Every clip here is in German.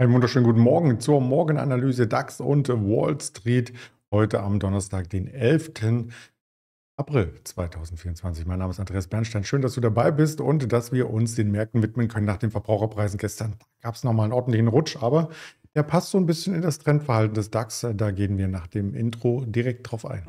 Einen wunderschönen guten Morgen zur Morgenanalyse DAX und Wall Street heute am Donnerstag, den 11. April 2024. Mein Name ist Andreas Bernstein. Schön, dass du dabei bist und dass wir uns den Märkten widmen können nach den Verbraucherpreisen gestern. Gab es nochmal einen ordentlichen Rutsch, aber der passt so ein bisschen in das Trendverhalten des DAX. Da gehen wir nach dem Intro direkt drauf ein.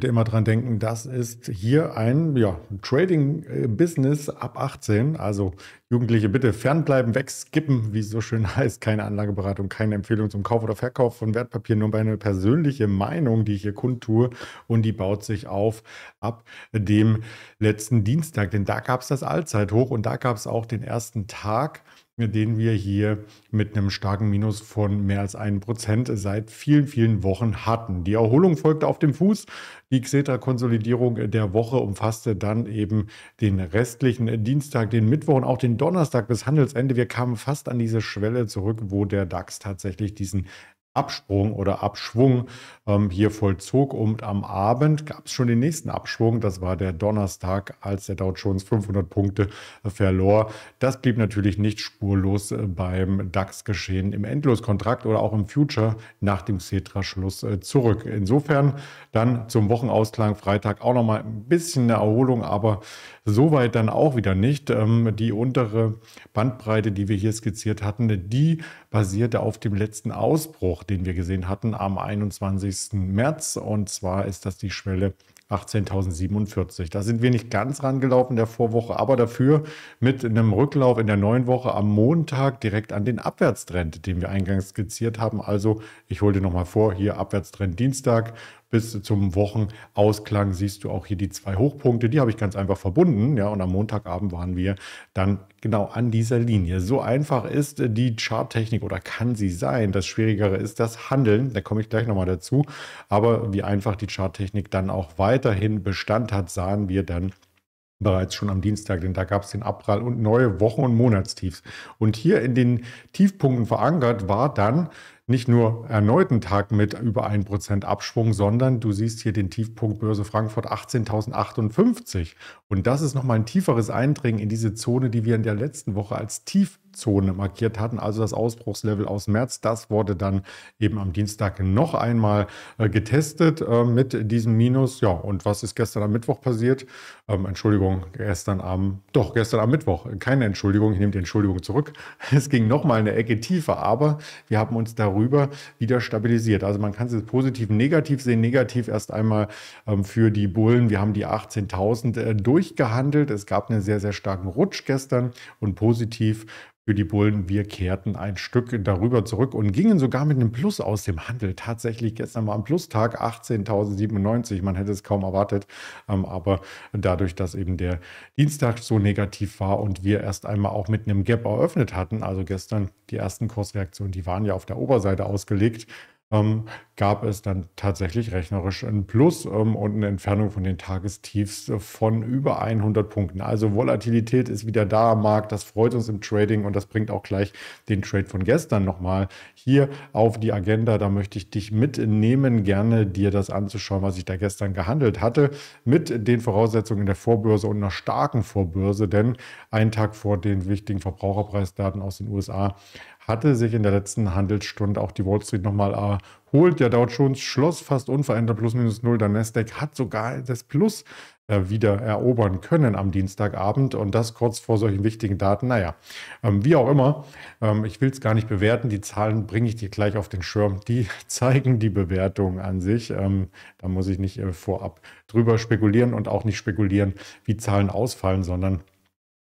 bitte immer dran denken, das ist hier ein ja, Trading-Business äh, ab 18. Also Jugendliche, bitte fernbleiben, wegskippen, wie es so schön heißt. Keine Anlageberatung, keine Empfehlung zum Kauf oder Verkauf von Wertpapieren, nur meine persönliche Meinung, die ich hier kundtue. Und die baut sich auf ab dem letzten Dienstag. Denn da gab es das Allzeithoch und da gab es auch den ersten Tag den wir hier mit einem starken Minus von mehr als 1% seit vielen, vielen Wochen hatten. Die Erholung folgte auf dem Fuß. Die Xetra-Konsolidierung der Woche umfasste dann eben den restlichen Dienstag, den Mittwoch und auch den Donnerstag bis Handelsende. Wir kamen fast an diese Schwelle zurück, wo der DAX tatsächlich diesen Absprung oder Abschwung ähm, hier vollzog. Und am Abend gab es schon den nächsten Abschwung. Das war der Donnerstag, als der Dow Jones 500 Punkte äh, verlor. Das blieb natürlich nicht spurlos äh, beim DAX-Geschehen im Endloskontrakt oder auch im Future nach dem Cetra-Schluss äh, zurück. Insofern dann zum Wochenausklang Freitag auch nochmal ein bisschen eine Erholung, aber soweit dann auch wieder nicht. Ähm, die untere Bandbreite, die wir hier skizziert hatten, die basierte auf dem letzten Ausbruch, den wir gesehen hatten am 21. März. Und zwar ist das die Schwelle 18.047. Da sind wir nicht ganz rangelaufen in der Vorwoche, aber dafür mit einem Rücklauf in der neuen Woche am Montag direkt an den Abwärtstrend, den wir eingangs skizziert haben. Also ich hole dir nochmal vor, hier Abwärtstrend Dienstag bis zum Wochenausklang siehst du auch hier die zwei Hochpunkte, die habe ich ganz einfach verbunden. Ja, und am Montagabend waren wir dann genau an dieser Linie. So einfach ist äh, die Charttechnik oder kann sie sein. Das Schwierigere ist das Handeln. Da komme ich gleich nochmal dazu. Aber wie einfach die Charttechnik dann auch weiterhin Bestand hat, sahen wir dann bereits schon am Dienstag, denn da gab es den Abprall und neue Wochen- und Monatstiefs. Und hier in den Tiefpunkten verankert war dann nicht nur erneuten Tag mit über 1% Abschwung, sondern du siehst hier den Tiefpunkt Börse Frankfurt 18.058. Und das ist nochmal ein tieferes Eindringen in diese Zone, die wir in der letzten Woche als Tiefzone markiert hatten, also das Ausbruchslevel aus März. Das wurde dann eben am Dienstag noch einmal äh, getestet äh, mit diesem Minus. Ja, und was ist gestern am Mittwoch passiert? Ähm, Entschuldigung, gestern am, doch, gestern am Mittwoch. Keine Entschuldigung, ich nehme die Entschuldigung zurück. Es ging nochmal eine Ecke tiefer, aber wir haben uns darüber darüber wieder stabilisiert. Also man kann es jetzt positiv, negativ sehen. Negativ erst einmal ähm, für die Bullen. Wir haben die 18.000 äh, durchgehandelt. Es gab einen sehr, sehr starken Rutsch gestern und positiv für die Bullen. Wir kehrten ein Stück darüber zurück und gingen sogar mit einem Plus aus dem Handel. Tatsächlich, gestern war ein Plustag 18.097. Man hätte es kaum erwartet. Ähm, aber dadurch, dass eben der Dienstag so negativ war und wir erst einmal auch mit einem Gap eröffnet hatten, also gestern die ersten Kursreaktionen, die waren ja auf der Oberseite ausgelegt, ähm, gab es dann tatsächlich rechnerisch ein Plus ähm, und eine Entfernung von den Tagestiefs von über 100 Punkten. Also Volatilität ist wieder da am Markt, das freut uns im Trading und das bringt auch gleich den Trade von gestern nochmal hier auf die Agenda. Da möchte ich dich mitnehmen, gerne dir das anzuschauen, was ich da gestern gehandelt hatte, mit den Voraussetzungen der Vorbörse und einer starken Vorbörse, denn einen Tag vor den wichtigen Verbraucherpreisdaten aus den USA hatte sich in der letzten Handelsstunde auch die Wall Street nochmal erholt. Der Dow Jones schloss fast unverändert plus minus null. Der Nasdaq hat sogar das Plus äh, wieder erobern können am Dienstagabend und das kurz vor solchen wichtigen Daten. Naja, ähm, wie auch immer, ähm, ich will es gar nicht bewerten. Die Zahlen bringe ich dir gleich auf den Schirm. Die zeigen die Bewertung an sich. Ähm, da muss ich nicht äh, vorab drüber spekulieren und auch nicht spekulieren, wie Zahlen ausfallen, sondern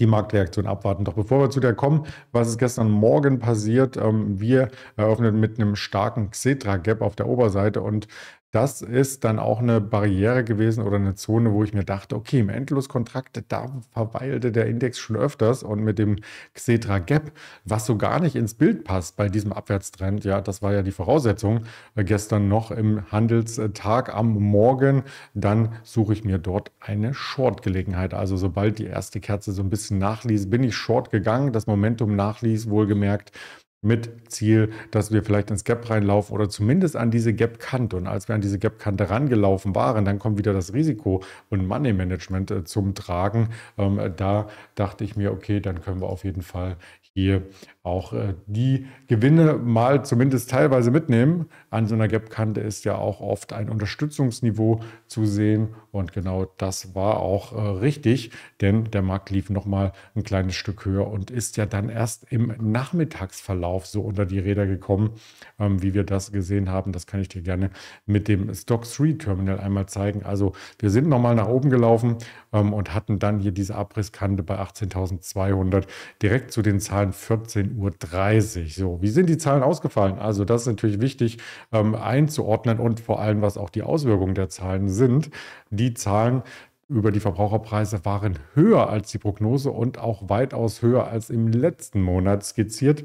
die Marktreaktion abwarten. Doch bevor wir zu der kommen, was ist gestern Morgen passiert, ähm, wir eröffnen mit einem starken Xetra-Gap auf der Oberseite und das ist dann auch eine Barriere gewesen oder eine Zone, wo ich mir dachte, okay, im Endloskontrakt, da verweilte der Index schon öfters und mit dem Xetra Gap, was so gar nicht ins Bild passt bei diesem Abwärtstrend, ja, das war ja die Voraussetzung äh, gestern noch im Handelstag am Morgen, dann suche ich mir dort eine Short-Gelegenheit. Also sobald die erste Kerze so ein bisschen nachließ, bin ich Short gegangen, das Momentum nachließ, wohlgemerkt, mit Ziel, dass wir vielleicht ins Gap reinlaufen oder zumindest an diese Gap-Kante. Und als wir an diese Gap-Kante rangelaufen waren, dann kommt wieder das Risiko und Money-Management äh, zum Tragen. Ähm, äh, da dachte ich mir, okay, dann können wir auf jeden Fall hier auch äh, die Gewinne mal zumindest teilweise mitnehmen. An so einer Gap-Kante ist ja auch oft ein Unterstützungsniveau zu sehen und genau das war auch äh, richtig, denn der Markt lief nochmal ein kleines Stück höher und ist ja dann erst im Nachmittagsverlauf so unter die Räder gekommen, ähm, wie wir das gesehen haben. Das kann ich dir gerne mit dem Stock 3 Terminal einmal zeigen. Also wir sind nochmal nach oben gelaufen ähm, und hatten dann hier diese Abrisskante bei 18.200 direkt zu den Zahlen 14 17.30 Uhr. So, wie sind die Zahlen ausgefallen? Also das ist natürlich wichtig ähm, einzuordnen und vor allem, was auch die Auswirkungen der Zahlen sind. Die Zahlen über die Verbraucherpreise waren höher als die Prognose und auch weitaus höher als im letzten Monat skizziert.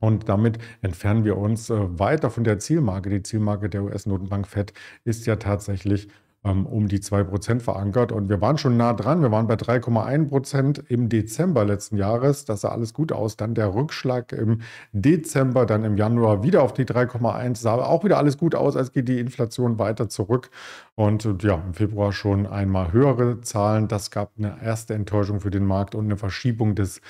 Und damit entfernen wir uns äh, weiter von der Zielmarke. Die Zielmarke der US-Notenbank FED ist ja tatsächlich ähm, um die 2% verankert. Und wir waren schon nah dran. Wir waren bei 3,1% im Dezember letzten Jahres. Das sah alles gut aus. Dann der Rückschlag im Dezember, dann im Januar wieder auf die 3,1. Sah auch wieder alles gut aus, als geht die Inflation weiter zurück. Und ja, im Februar schon einmal höhere Zahlen. Das gab eine erste Enttäuschung für den Markt und eine Verschiebung des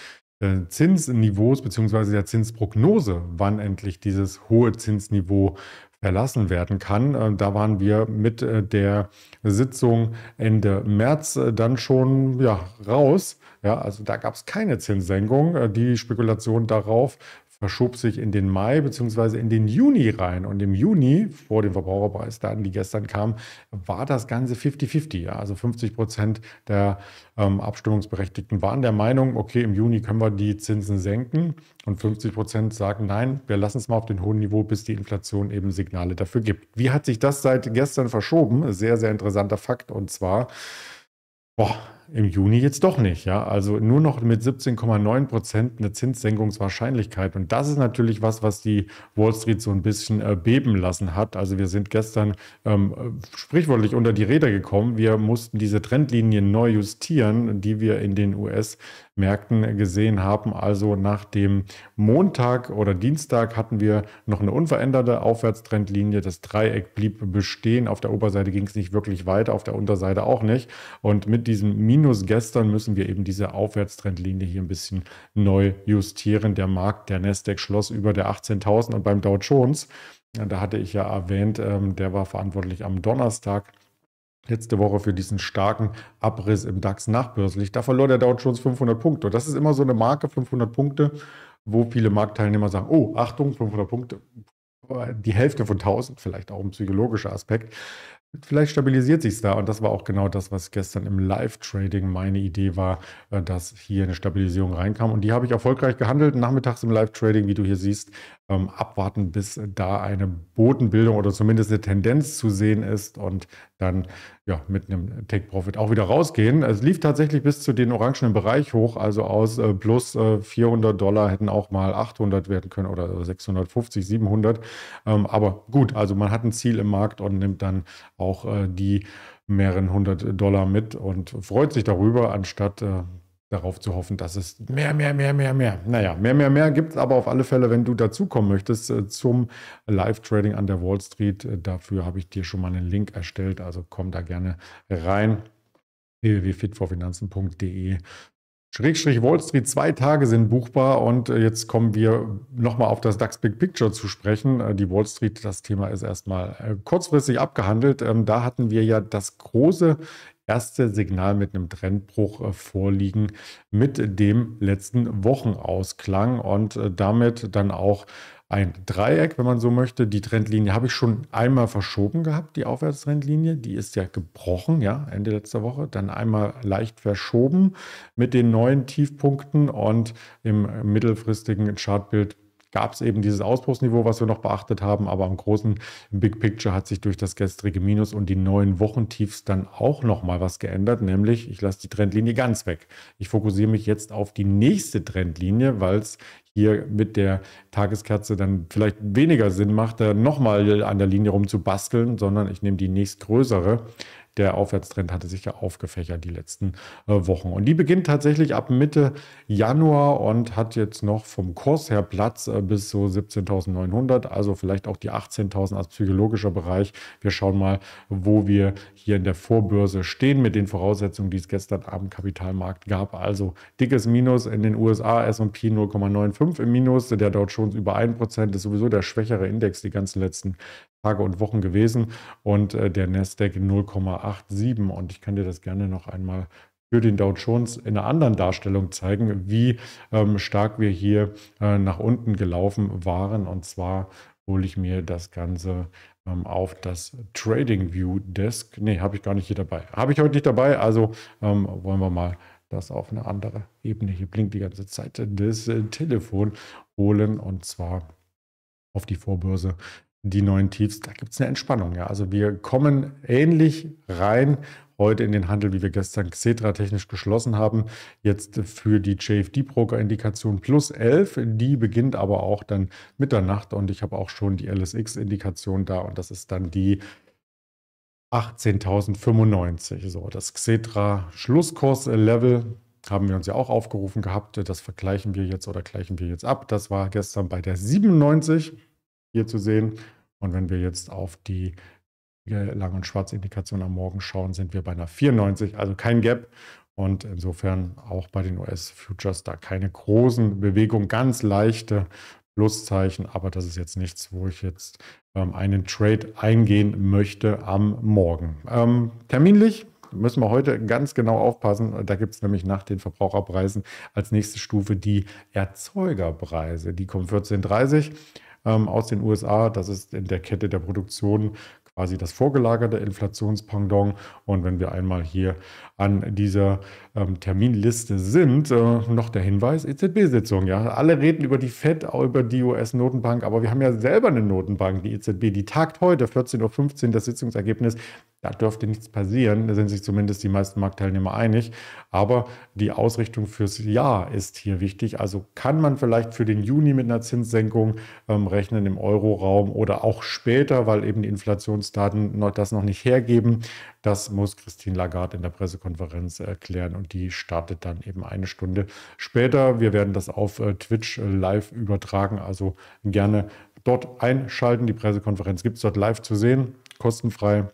äh, Zinsniveaus bzw. der Zinsprognose, wann endlich dieses hohe Zinsniveau erlassen werden kann. Äh, da waren wir mit äh, der Sitzung Ende März äh, dann schon ja, raus. Ja, also da gab es keine Zinssenkung. Die Spekulation darauf verschob sich in den Mai bzw. in den Juni rein. Und im Juni, vor den Verbraucherpreisdaten, die gestern kamen, war das Ganze 50-50. Ja? Also 50 Prozent der ähm, Abstimmungsberechtigten waren der Meinung, okay, im Juni können wir die Zinsen senken. Und 50 Prozent sagen, nein, wir lassen es mal auf den hohen Niveau, bis die Inflation eben Signale dafür gibt. Wie hat sich das seit gestern verschoben? Sehr, sehr interessanter Fakt. Und zwar, boah, im Juni jetzt doch nicht. Ja? Also nur noch mit 17,9 Prozent eine Zinssenkungswahrscheinlichkeit. Und das ist natürlich was, was die Wall Street so ein bisschen äh, beben lassen hat. Also wir sind gestern ähm, äh, sprichwörtlich unter die Räder gekommen. Wir mussten diese Trendlinien neu justieren, die wir in den US Märkten gesehen haben. Also nach dem Montag oder Dienstag hatten wir noch eine unveränderte Aufwärtstrendlinie. Das Dreieck blieb bestehen. Auf der Oberseite ging es nicht wirklich weiter, auf der Unterseite auch nicht. Und mit diesem minus gestern müssen wir eben diese Aufwärtstrendlinie hier ein bisschen neu justieren. Der Markt, der Nasdaq schloss über der 18.000 und beim Dow Jones, äh, da hatte ich ja erwähnt, ähm, der war verantwortlich am Donnerstag letzte Woche für diesen starken Abriss im DAX nachbörslich. Da verlor der Dow Jones 500 Punkte. Und das ist immer so eine Marke, 500 Punkte, wo viele Marktteilnehmer sagen, oh, Achtung, 500 Punkte, die Hälfte von 1000, vielleicht auch ein psychologischer Aspekt. Vielleicht stabilisiert sich da und das war auch genau das, was gestern im Live-Trading meine Idee war, äh, dass hier eine Stabilisierung reinkam und die habe ich erfolgreich gehandelt. Nachmittags im Live-Trading, wie du hier siehst, ähm, abwarten, bis da eine Bodenbildung oder zumindest eine Tendenz zu sehen ist und dann ja, mit einem Take-Profit auch wieder rausgehen. Es lief tatsächlich bis zu den orangenen Bereich hoch, also aus äh, plus äh, 400 Dollar hätten auch mal 800 werden können oder 650, 700. Ähm, aber gut, also man hat ein Ziel im Markt und nimmt dann auch auch äh, die mehreren hundert Dollar mit und freut sich darüber, anstatt äh, darauf zu hoffen, dass es mehr, mehr, mehr, mehr, mehr. Naja, mehr, mehr, mehr gibt es aber auf alle Fälle, wenn du dazukommen möchtest äh, zum Live-Trading an der Wall Street. Äh, dafür habe ich dir schon mal einen Link erstellt, also komm da gerne rein www.fitvorfinanzen.de Schrägstrich Wall Street, zwei Tage sind buchbar und äh, jetzt kommen wir nochmal auf das DAX Big Picture zu sprechen. Äh, die Wall Street, das Thema ist erstmal äh, kurzfristig abgehandelt. Ähm, da hatten wir ja das große erste Signal mit einem Trendbruch äh, vorliegen mit dem letzten Wochenausklang und äh, damit dann auch ein Dreieck, wenn man so möchte. Die Trendlinie habe ich schon einmal verschoben gehabt, die Aufwärtstrendlinie. Die ist ja gebrochen, ja, Ende letzter Woche. Dann einmal leicht verschoben mit den neuen Tiefpunkten und im mittelfristigen Chartbild gab es eben dieses Ausbruchsniveau, was wir noch beachtet haben, aber am großen Big Picture hat sich durch das gestrige Minus und die neuen Wochentiefs dann auch nochmal was geändert, nämlich ich lasse die Trendlinie ganz weg. Ich fokussiere mich jetzt auf die nächste Trendlinie, weil es hier mit der Tageskerze dann vielleicht weniger Sinn macht, da nochmal an der Linie rumzubasteln, sondern ich nehme die nächstgrößere der Aufwärtstrend hatte sich ja aufgefächert die letzten äh, Wochen. Und die beginnt tatsächlich ab Mitte Januar und hat jetzt noch vom Kurs her Platz äh, bis so 17.900, also vielleicht auch die 18.000 als psychologischer Bereich. Wir schauen mal, wo wir hier in der Vorbörse stehen mit den Voraussetzungen, die es gestern am Kapitalmarkt gab. Also dickes Minus in den USA, S&P 0,95 im Minus, der Dow Jones über 1%, ist sowieso der schwächere Index die ganzen letzten Tage und Wochen gewesen und äh, der Nasdaq 0,87. Und ich kann dir das gerne noch einmal für den Dow Jones in einer anderen Darstellung zeigen, wie ähm, stark wir hier äh, nach unten gelaufen waren. Und zwar hole ich mir das Ganze ähm, auf das Trading View Desk. Nee, habe ich gar nicht hier dabei. Habe ich heute nicht dabei, also ähm, wollen wir mal das auf eine andere Ebene. Hier blinkt die ganze Zeit das äh, Telefon holen und zwar auf die Vorbörse die neuen Tiefs, da gibt es eine Entspannung. Ja. Also wir kommen ähnlich rein heute in den Handel, wie wir gestern Xetra technisch geschlossen haben. Jetzt für die JFD-Broker-Indikation plus 11. Die beginnt aber auch dann Mitternacht und ich habe auch schon die LSX-Indikation da und das ist dann die 18.095. So, das Xetra-Schlusskurs-Level haben wir uns ja auch aufgerufen gehabt. Das vergleichen wir jetzt oder gleichen wir jetzt ab. Das war gestern bei der 97 hier zu sehen. Und wenn wir jetzt auf die äh, Lang- und Schwarz-Indikation am Morgen schauen, sind wir bei einer 94, also kein Gap. Und insofern auch bei den US-Futures da keine großen Bewegungen, ganz leichte Pluszeichen, aber das ist jetzt nichts, wo ich jetzt ähm, einen Trade eingehen möchte am Morgen. Ähm, terminlich müssen wir heute ganz genau aufpassen. Da gibt es nämlich nach den Verbraucherpreisen als nächste Stufe die Erzeugerpreise. Die kommen 14.30 ähm, aus den USA. Das ist in der Kette der Produktion quasi das vorgelagerte Inflationspendant. Und wenn wir einmal hier an dieser ähm, Terminliste sind. Äh, noch der Hinweis, EZB-Sitzung. Ja? Alle reden über die FED, auch über die US-Notenbank, aber wir haben ja selber eine Notenbank, die EZB, die tagt heute, 14.15 Uhr, das Sitzungsergebnis. Da dürfte nichts passieren, da sind sich zumindest die meisten Marktteilnehmer einig. Aber die Ausrichtung fürs Jahr ist hier wichtig. Also kann man vielleicht für den Juni mit einer Zinssenkung ähm, rechnen im Euroraum oder auch später, weil eben die Inflationsdaten noch, das noch nicht hergeben. Das muss Christine Lagarde in der Pressekonferenz Pressekonferenz erklären und die startet dann eben eine Stunde später. Wir werden das auf äh, Twitch äh, live übertragen, also gerne dort einschalten. Die Pressekonferenz gibt es dort live zu sehen, kostenfrei.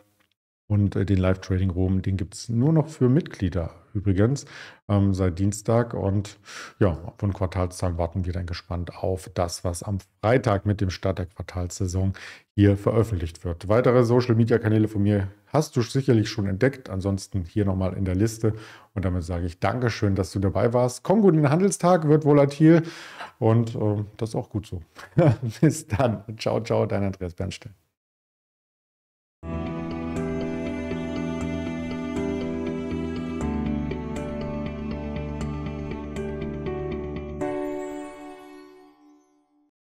Und äh, den Live-Trading-Room, den gibt es nur noch für Mitglieder übrigens ähm, seit Dienstag. Und ja, von Quartalszahlen warten wir dann gespannt auf das, was am Freitag mit dem Start der Quartalssaison hier veröffentlicht wird. Weitere Social-Media-Kanäle von mir hast du sicherlich schon entdeckt. Ansonsten hier nochmal in der Liste. Und damit sage ich Dankeschön, dass du dabei warst. Komm gut in den Handelstag, wird volatil und äh, das ist auch gut so. Bis dann. Ciao, ciao, dein Andreas Bernstein.